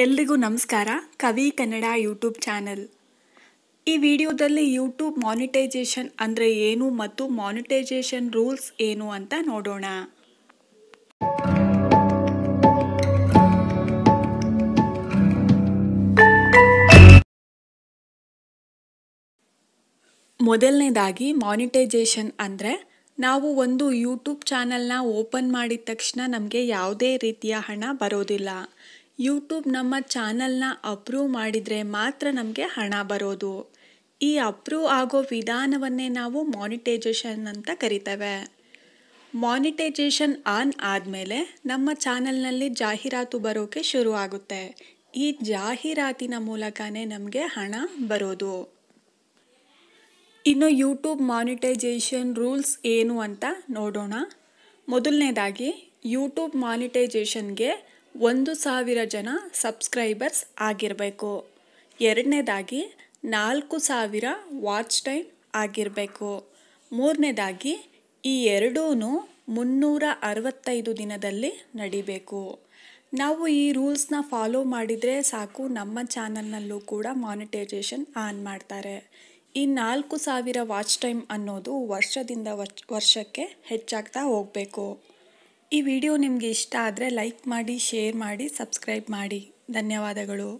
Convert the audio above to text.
ಎಲ್ರಿಗೂ ನಮಸ್ಕಾರ ಕವಿ ಕನ್ನಡ ಯೂಟ್ಯೂಬ್ ಚಾನೆಲ್ ಈ ವಿಡಿಯೋದಲ್ಲಿ ಯೂಟ್ಯೂಬ್ ಮಾನಿಟೈಸೇಷನ್ ಅಂದರೆ ಏನು ಮತ್ತು ಮಾನಿಟೈಸೇಷನ್ ರೂಲ್ಸ್ ಏನು ಅಂತ ನೋಡೋಣ ಮೊದಲನೇದಾಗಿ ಮಾನಿಟೈಸೇಷನ್ ಅಂದರೆ ನಾವು ಒಂದು ಯೂಟ್ಯೂಬ್ ಚಾನೆಲ್ನ ಓಪನ್ ಮಾಡಿದ ತಕ್ಷಣ ನಮಗೆ ಯಾವುದೇ ರೀತಿಯ ಹಣ ಬರೋದಿಲ್ಲ ಯೂಟ್ಯೂಬ್ ನಮ್ಮ ಚಾನಲ್ನ ಅಪ್ರೂವ್ ಮಾಡಿದರೆ ಮಾತ್ರ ನಮಗೆ ಹಣ ಬರೋದು ಈ ಅಪ್ರೂವ್ ಆಗೋ ವಿಧಾನವನ್ನೇ ನಾವು ಮಾನಿಟೈಜೇಷನ್ ಅಂತ ಕರಿತೇವೆ ಮಾನಿಟೈಜೇಷನ್ ಆನ್ ಆದಮೇಲೆ ನಮ್ಮ ಚಾನಲ್ನಲ್ಲಿ ಜಾಹೀರಾತು ಬರೋಕೆ ಶುರು ಆಗುತ್ತೆ ಈ ಜಾಹೀರಾತಿನ ಮೂಲಕನೇ ನಮಗೆ ಹಣ ಬರೋದು ಇನ್ನು ಯೂಟ್ಯೂಬ್ ಮಾನಿಟೈಜೇಷನ್ ರೂಲ್ಸ್ ಏನು ಅಂತ ನೋಡೋಣ ಮೊದಲನೇದಾಗಿ ಯೂಟ್ಯೂಬ್ ಮಾನಿಟೈಜೇಷನ್ಗೆ ಒಂದು ಸಾವಿರ ಜನ ಸಬ್ಸ್ಕ್ರೈಬರ್ಸ್ ಆಗಿರಬೇಕು ಎರಡನೇದಾಗಿ ನಾಲ್ಕು ಸಾವಿರ ವಾಚ್ ಟೈಮ್ ಆಗಿರಬೇಕು ಮೂರನೇದಾಗಿ ಈ ಎರಡೂ ಮುನ್ನೂರ ಅರವತ್ತೈದು ದಿನದಲ್ಲಿ ನಡಿಬೇಕು ನಾವು ಈ ರೂಲ್ಸ್ನ ಫಾಲೋ ಮಾಡಿದರೆ ಸಾಕು ನಮ್ಮ ಚಾನಲ್ನಲ್ಲೂ ಕೂಡ ಮಾನಿಟೈಸೇಷನ್ ಆನ್ ಮಾಡ್ತಾರೆ ಈ ನಾಲ್ಕು ಸಾವಿರ ವಾಚ್ ಟೈಮ್ ಅನ್ನೋದು ವರ್ಷದಿಂದ ವರ್ಷಕ್ಕೆ ಹೆಚ್ಚಾಗ್ತಾ ಹೋಗಬೇಕು ಈ ವಿಡಿಯೋ ನಿಮಗೆ ಇಷ್ಟ ಆದರೆ ಲೈಕ್ ಮಾಡಿ ಶೇರ್ ಮಾಡಿ ಸಬ್ಸ್ಕ್ರೈಬ್ ಮಾಡಿ ಧನ್ಯವಾದಗಳು